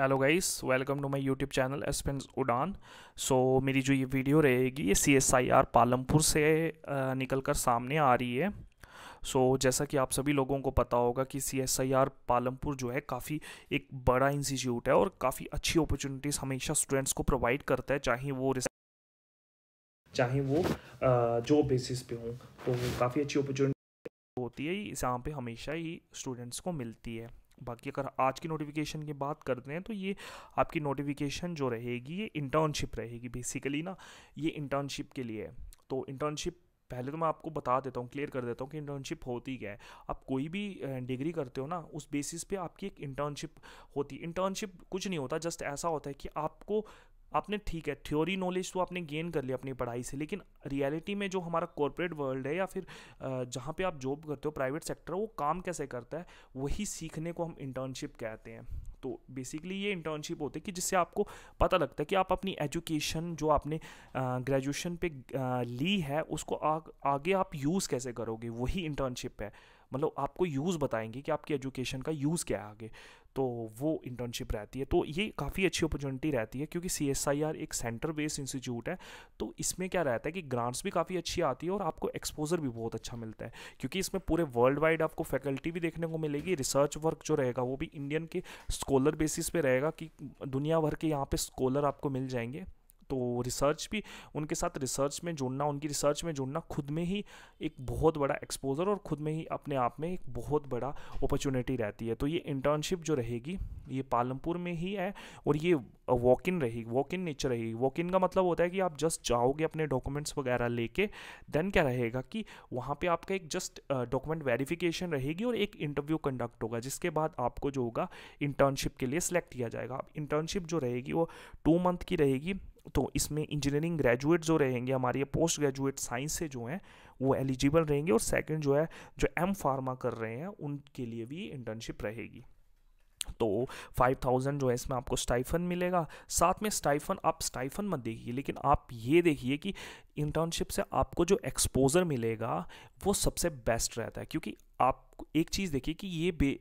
hello guys welcome to my YouTube channel एसपेंस उड़ान so मेरी जो ये वीडियो रहेगी ये C S I R Palampur से निकल कर सामने आ रही है सो so, जैसा कि आप सभी लोगों को पता होगा कि C S I R Palampur जो है काफ़ी एक बड़ा इंस्टीट्यूट है और काफ़ी अच्छी अपॉर्चुनिटीज़ हमेशा स्टूडेंट्स को प्रोवाइड करता है चाहे वो चाहे वो जो बेसिस पे हों तो काफ़ी अच्छी अपॉर्चुनिटी होती है यहाँ पर हमेशा ही स्टूडेंट्स को मिलती है बाकी अगर आज की नोटिफिकेशन की बात करते हैं तो ये आपकी नोटिफिकेशन जो रहेगी ये इंटर्नशिप रहेगी बेसिकली ना ये इंटर्नशिप के लिए है तो इंटर्नशिप पहले तो मैं आपको बता देता हूँ क्लियर कर देता हूँ कि इंटर्नशिप होती क्या है आप कोई भी डिग्री करते हो ना उस बेसिस पे आपकी एक इंटर्नशिप होती है इंटर्नशिप कुछ नहीं होता जस्ट ऐसा होता है कि आपको आपने ठीक है थ्योरी नॉलेज तो आपने गेन कर लिया अपनी पढ़ाई से लेकिन रियलिटी में जो हमारा कॉरपोरेट वर्ल्ड है या फिर जहाँ पे आप जॉब करते हो प्राइवेट सेक्टर वो काम कैसे करता है वही सीखने को हम इंटर्नशिप कहते हैं तो बेसिकली ये इंटर्नशिप होती है कि जिससे आपको पता लगता है कि आप अपनी एजुकेशन जो आपने ग्रेजुएशन पे ली है उसको आ, आगे आप यूज़ कैसे करोगे वही इंटर्नशिप है मतलब आपको यूज़ बताएंगे कि आपकी एजुकेशन का यूज़ क्या है आगे तो वो इंटर्नशिप रहती है तो ये काफ़ी अच्छी अपॉर्चुनिटी रहती है क्योंकि सी एस आई आर एक सेंटर बेस्ड इंस्टीट्यूट है तो इसमें क्या रहता है कि ग्रांट्स भी काफ़ी अच्छी आती है और आपको एक्सपोजर भी बहुत अच्छा मिलता है क्योंकि इसमें पूरे वर्ल्ड वाइड आपको फैकल्टी भी देखने को मिलेगी रिसर्च वर्क जो रहेगा वो भी इंडियन के स्कॉलर बेसिस पे रहेगा कि दुनिया भर के यहाँ पे स्कॉलर आपको मिल जाएंगे तो रिसर्च भी उनके साथ रिसर्च में जुड़ना उनकी रिसर्च में जुड़ना खुद में ही एक बहुत बड़ा एक्सपोजर और खुद में ही अपने आप में एक बहुत बड़ा अपॉर्चुनिटी रहती है तो ये इंटर्नशिप जो रहेगी ये पालमपुर में ही है और ये वॉक इन रहेगी वॉक इन नेचर रहेगी वॉक इन का मतलब होता है कि आप जस्ट जाओगे अपने डॉक्यूमेंट्स वगैरह लेके देन क्या रहेगा कि वहाँ पे आपका एक जस्ट डॉक्यूमेंट वेरिफिकेशन रहेगी और एक इंटरव्यू कंडक्ट होगा जिसके बाद आपको जो होगा इंटर्नशिप के लिए सेलेक्ट किया जाएगा इंटर्नशिप जो रहेगी वो टू मंथ की रहेगी तो इसमें इंजीनियरिंग ग्रेजुएट जो रहेंगे हमारे ये पोस्ट ग्रेजुएट साइंस से जो हैं वो एलिजिबल रहेंगे और सेकंड जो है जो एम फार्मा कर रहे हैं उनके लिए भी इंटर्नशिप रहेगी तो 5000 जो है इसमें आपको स्टाइफन मिलेगा साथ में स्टाइफन आप स्टाइफन मत देखिए लेकिन आप ये देखिए कि इंटर्नशिप से आपको जो एक्सपोजर मिलेगा वो सबसे बेस्ट रहता है क्योंकि आप एक चीज़ देखिए कि ये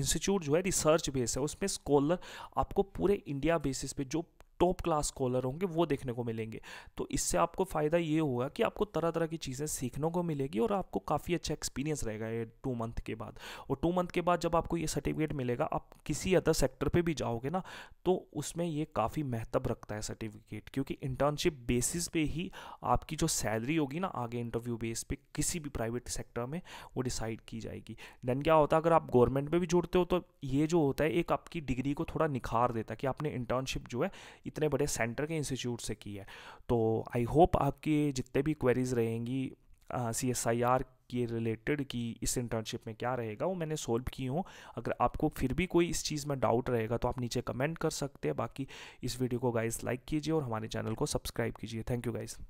इंस्टीट्यूट जो है रिसर्च बेस है उसमें स्कॉलर आपको पूरे इंडिया बेसिस पे जो टॉप क्लास स्कॉलर होंगे वो देखने को मिलेंगे तो इससे आपको फ़ायदा ये होगा कि आपको तरह तरह की चीज़ें सीखने को मिलेगी और आपको काफ़ी अच्छा एक्सपीरियंस रहेगा ये टू मंथ के बाद और टू मंथ के बाद जब आपको ये सर्टिफिकेट मिलेगा आप किसी अदर सेक्टर पर भी जाओगे ना तो उसमें ये काफ़ी महत्व रखता है सर्टिफिकेट क्योंकि इंटर्नशिप बेसिस पे ही आपकी जो सैलरी होगी ना आगे इंटरव्यू बेस पे किसी भी प्राइवेट सेक्टर में वो डिसाइड की जाएगी देन क्या होता है अगर आप गवर्नमेंट में भी जुड़ते हो तो ये जो होता है एक आपकी डिग्री को थोड़ा निखार देता है कि आपने इंटर्नशिप जो है इतने बड़े सेंटर के इंस्टीट्यूट से की है तो आई होप आपके जितने भी क्वेरीज रहेंगी सी एस आई आर के रिलेटेड कि इस इंटर्नशिप में क्या रहेगा वो मैंने सोल्व की हूँ अगर आपको फिर भी कोई इस चीज़ में डाउट रहेगा तो आप नीचे कमेंट कर सकते हैं बाकी इस वीडियो को गाइज लाइक कीजिए और हमारे चैनल को सब्सक्राइब कीजिए थैंक यू गाइज़